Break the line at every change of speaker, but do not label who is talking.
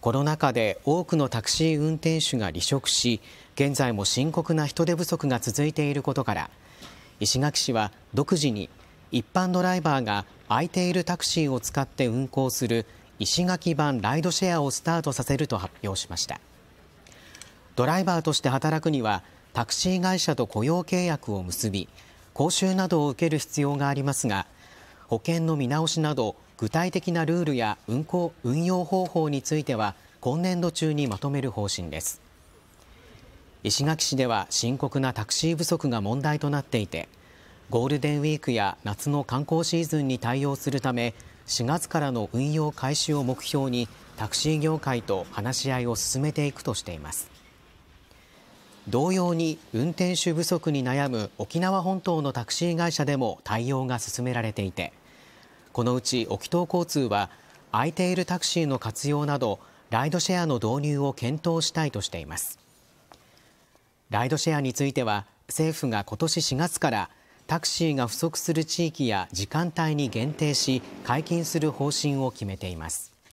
コロナ禍で多くのタクシー運転手が離職し現在も深刻な人手不足が続いていることから石垣市は独自に一般ドライバーが空いているタクシーを使って運行する石垣版ライドシェアをスタートさせると発表しましたドライバーとして働くにはタクシー会社と雇用契約を結び講習などを受ける必要がありますが保険の見直しなど具体的なルールや運行運用方法については今年度中にまとめる方針です石垣市では深刻なタクシー不足が問題となっていてゴールデンウィークや夏の観光シーズンに対応するため4月からの運用開始を目標にタクシー業界と話し合いを進めていくとしています同様に運転手不足に悩む沖縄本島のタクシー会社でも対応が進められていてこのうち沖東交通は、空いているタクシーの活用など、ライドシェアの導入を検討したいとしています。ライドシェアについては、政府が今年4月からタクシーが不足する地域や時間帯に限定し、解禁する方針を決めています。